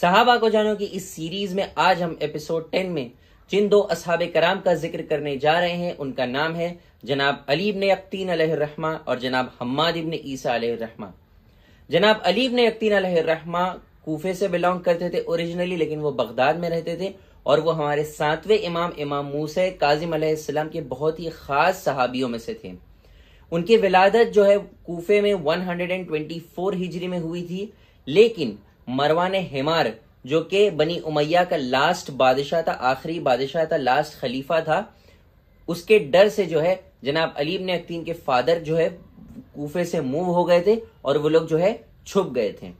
साहब को जानो कि इस सीरीज में आज हम एपिसोड टेन में जिन दो असहाब कराम का जिक्र करने जा रहे हैं उनका नाम है जनाब अलीब ने यकतीन रहमा और जनाब हम्माद इबन ईसा रहमा जनाब अलीब ने यकतीन रहमा कोफे से बिलोंग करते थे ओरिजिनली लेकिन वो बगदाद में रहते थे और वो हमारे सातवें इमाम इमाम मूसे काजिम अलैहिस्सलाम के बहुत ही खास सहाबियों में से थे उनकी विलादत जो है कोफे में 124 हिजरी में हुई थी लेकिन मरवान हेमार जो कि बनी उमैया का लास्ट बादशाह था आखिरी बादशाह था लास्ट खलीफा था उसके डर से जो है जनाब अलीब ने अक्तीन के फादर जो है कूफे से मूव हो गए थे और वो लोग जो है छुप गए थे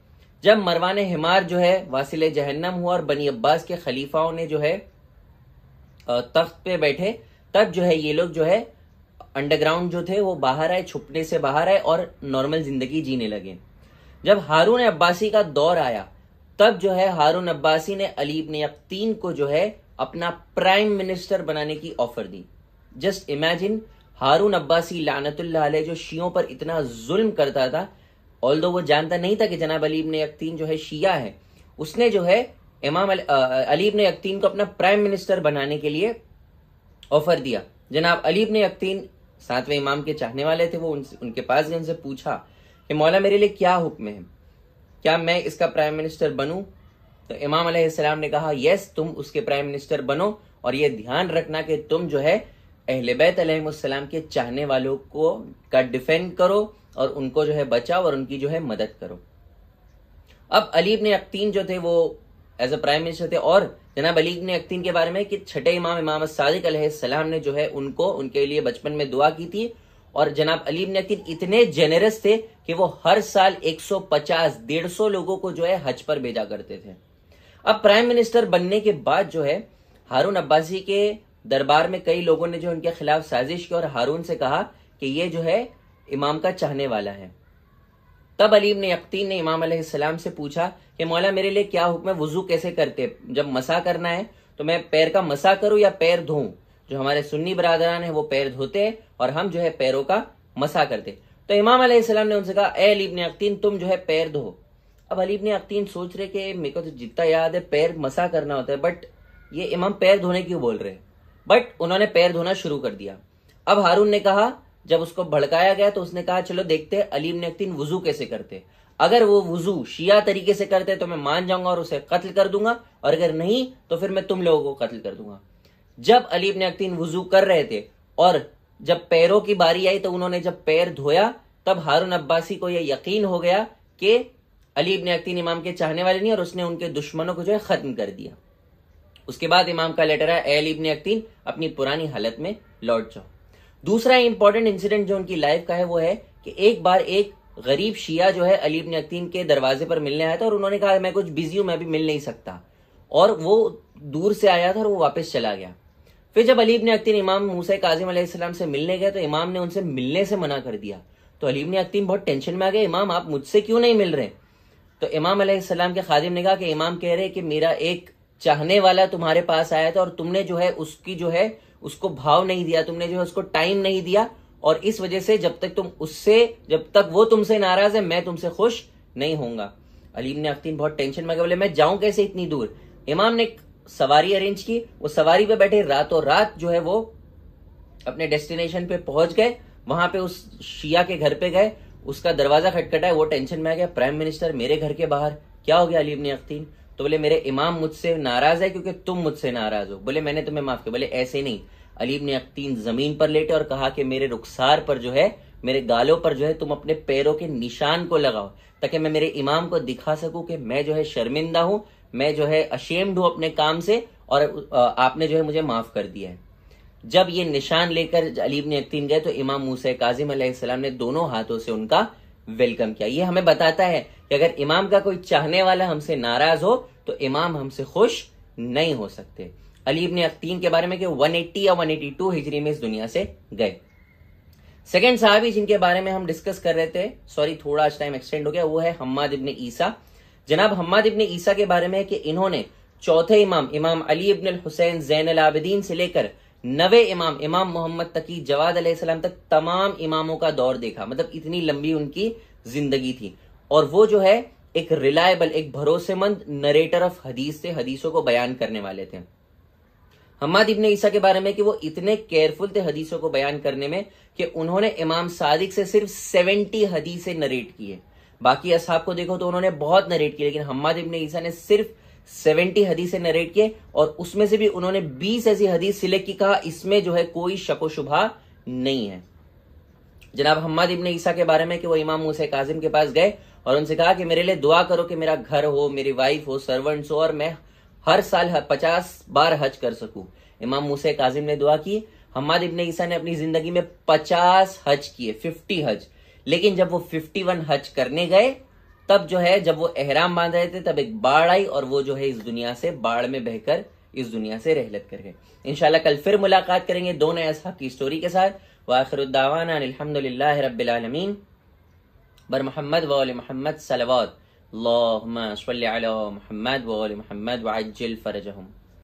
जब मरवान हिमार जो है वासिल जहन्नम हुआ और बनी अब्बास के खलीफाओं ने जो है तख्त पे बैठे तब जो है ये लोग जो है अंडरग्राउंड जो थे वो बाहर आए छुपने से बाहर आए और नॉर्मल जिंदगी जीने लगे जब हारून अब्बासी का दौर आया तब जो है हारून अब्बासी ने अलीब ने यकतीन को जो है अपना प्राइम मिनिस्टर बनाने की ऑफर दी जस्ट इमेजिन हारून अब्बासी लानतुल्ला जो शियों पर इतना जुल्म करता था ऑल वो जानता नहीं था कि जनाब अलीब ने यकतीन जो है शिया है उसने जो है इमाम अलीब ने यकतीन को अपना प्राइम मिनिस्टर बनाने के लिए ऑफर दिया जनाब अलीब ने यकतीन सातवें इमाम के चाहने वाले थे वो उन, उनके पास गए उनसे पूछा कि मौला मेरे लिए क्या हुक्म है क्या मैं इसका प्राइम मिनिस्टर बनूं तो इमाम अलैहिस्सलाम ने कहा यस तुम उसके प्राइम मिनिस्टर बनो और ये ध्यान रखना कि तुम जो है बैत अलैहिस्सलाम के चाहने वालों को का डिफेंड करो और उनको जो है बचाओ और उनकी जो है मदद करो अब अलीब ने अक्तीन जो थे वो एज अ प्राइम मिनिस्टर थे और जनाब अलीब ने अक्तीन के बारे में कि छठे इमाम इमाम सादिक अलैहिस्सलाम ने जो है उनको उनके लिए बचपन में दुआ की थी और जनाब अलीम नकीर इतने जेनरस थे कि वो हर साल 150 150 लोगों को जो है हज पर भेजा करते थे अब प्राइम मिनिस्टर बनने के बाद जो है हारून अब्बासी के दरबार में कई लोगों ने जो उनके खिलाफ साजिश की और हारून से कहा कि ये जो है इमाम का चाहने वाला है तब अलीम ने यकतीन ने इमाम सलाम से पूछा कि मौला मेरे लिए क्या हुक्म है वजू कैसे करते जब मसा करना है तो मैं पैर का मसा करूं या पैर धोऊं जो हमारे सुन्नी बरदरान है वो पैर धोते और हम जो है पैरों का मसा करते तो इमाम अलैहिस्सलाम ने उनसे कहा ए अलीबन अख्तीन तुम जो है पैर धो अब अलीब ने अख्तीन सोच रहे कि मेरे को तो जितना याद है पैर मसा करना होता है बट ये इमाम पैर धोने क्यों बोल रहे हैं बट उन्होंने पैर धोना शुरू कर दिया अब हारून ने कहा जब उसको भड़काया गया तो उसने कहा चलो देखते अलीब ने अख्तीन वजू कैसे करते अगर वो वजू शिया तरीके से करते तो मैं मान जाऊंगा और उसे कत्ल कर दूंगा और अगर नहीं तो फिर मैं तुम लोगों को कत्ल कर दूंगा जब अलीब ने अक्तिन वजू कर रहे थे और जब पैरों की बारी आई तो उन्होंने जब पैर धोया तब हारून अब्बासी को यह यकीन हो गया कि अली इब्न अक्तिन इमाम के चाहने वाले नहीं और उसने उनके दुश्मनों को जो है खत्म कर दिया उसके बाद इमाम का लेटर है अली इब्न अक्तिन अपनी पुरानी हालत में लौट जाओ दूसरा इंपॉर्टेंट इंसिडेंट जो उनकी लाइफ का है वो है कि एक बार एक गरीब शिया जो है अली इब्न अक्तिन के दरवाजे पर मिलने आया था और उन्होंने कहा मैं कुछ बिजी हूं मैं भी मिल नहीं सकता और वो दूर से आया था और वो वापस चला गया फिर जब अलीब ने अक्तिन इमाम मूसा काजिम अलैहिस्सलाम से मिलने गए तो इमाम ने उनसे मिलने से मना कर दिया तो अलीब ने अक्तिन बहुत टेंशन में आ गए इमाम आप मुझसे क्यों नहीं मिल रहे तो इमाम अलैहिस्सलाम के खादिम ने कहा कि इमाम कह रहे कि मेरा एक चाहने वाला तुम्हारे पास आया था और तुमने जो है उसकी जो है उसको भाव नहीं दिया तुमने जो है उसको टाइम नहीं दिया और इस वजह से जब तक तुम उससे जब तक वो तुमसे नाराज है मैं तुमसे खुश नहीं होऊंगा अलीम ने अख्तीन बहुत टेंशन में बोले मैं जाऊं कैसे इतनी दूर इमाम ने सवारी अरेंज की वो सवारी पे बैठे रातों रात जो है वो अपने डेस्टिनेशन पे पहुंच गए वहां पे उस शिया के घर पे गए उसका दरवाजा है वो टेंशन में आ गया प्राइम मिनिस्टर मेरे घर के बाहर क्या हो गया अलीब ने अख्तीन तो बोले मेरे इमाम मुझसे नाराज है क्योंकि तुम मुझसे नाराज हो बोले मैंने तुम्हें माफ किया बोले ऐसे नहीं अलीब ने अख्तीन जमीन पर लेटे और कहा कि मेरे रुखसार पर जो है मेरे गालों पर जो है तुम अपने पैरों के निशान को लगाओ ताकि मैं मेरे इमाम को दिखा सकूं कि मैं जो है शर्मिंदा हूं मैं जो है अशेम्ड हूं अपने काम से और आपने जो है मुझे माफ कर दिया है जब ये निशान लेकर अलीब ने यकीन गए तो इमाम मूसा काजिम अलैहिस्सलाम ने दोनों हाथों से उनका वेलकम किया ये हमें बताता है कि अगर इमाम का कोई चाहने वाला हमसे नाराज हो तो इमाम हमसे खुश नहीं हो सकते अलीब ने यकीन के बारे में कि 180 या 182 हिजरी में इस दुनिया से गए सेकेंड साहबी जिनके बारे में हम डिस्कस कर रहे थे सॉरी थोड़ा आज टाइम एक्सटेंड हो गया वो है हम्माद इब्ने ईसा जनाब हम्माद इबन ईसा के बारे में कि इन्होंने चौथे इमाम इमाम अली इबन हुसैन जैन अलाबदीन से लेकर नवे इमाम इमाम मोहम्मद तकी जवाद अलैहिस्सलाम तक तमाम इमामों का दौर देखा मतलब इतनी लंबी उनकी जिंदगी थी और वो जो है एक रिलायबल एक भरोसेमंद नरेटर ऑफ हदीस थे हदीसों को बयान करने वाले थे हम्माद इबन ईसा के बारे में कि वो इतने केयरफुल थे हदीसों को बयान करने में कि उन्होंने इमाम सादिक से सिर्फ सेवेंटी हदीसें नरेट की है बाकी असहाब को देखो तो उन्होंने बहुत नरेट किया लेकिन हम्माद इब्ने ईसा ने सिर्फ सेवेंटी हदीसें नरेट किए और उसमें से भी उन्होंने बीस ऐसी हदीस सिलेक्ट की कहा इसमें जो है कोई शको शुभा नहीं है जनाब हम्माद इब्ने ईसा के बारे में कि वो इमाम मूसा काजिम के पास गए और उनसे कहा कि मेरे लिए दुआ करो कि मेरा घर हो मेरी वाइफ हो सर्वेंट्स हो और मैं हर साल पचास बार हज कर सकूं इमाम मूसा काजिम ने दुआ की हम्माद इब्ने ईसा ने अपनी जिंदगी में पचास हज किए फिफ्टी हज लेकिन जब वो 51 हज करने गए तब जो है जब वो एहराम बांध रहे थे तब एक बाढ़ आई और वो जो है इस दुनिया से बाढ़ में बहकर इस दुनिया से रहलत कर गए इनशाला कल फिर मुलाकात करेंगे दोनों ऐसा असहाब की स्टोरी के साथ वाखरुद्दावाना अलहमदिल्ला बर मोहम्मद वाल मोहम्मद सलवात महमद वल महमद वाजिल फ़रजहम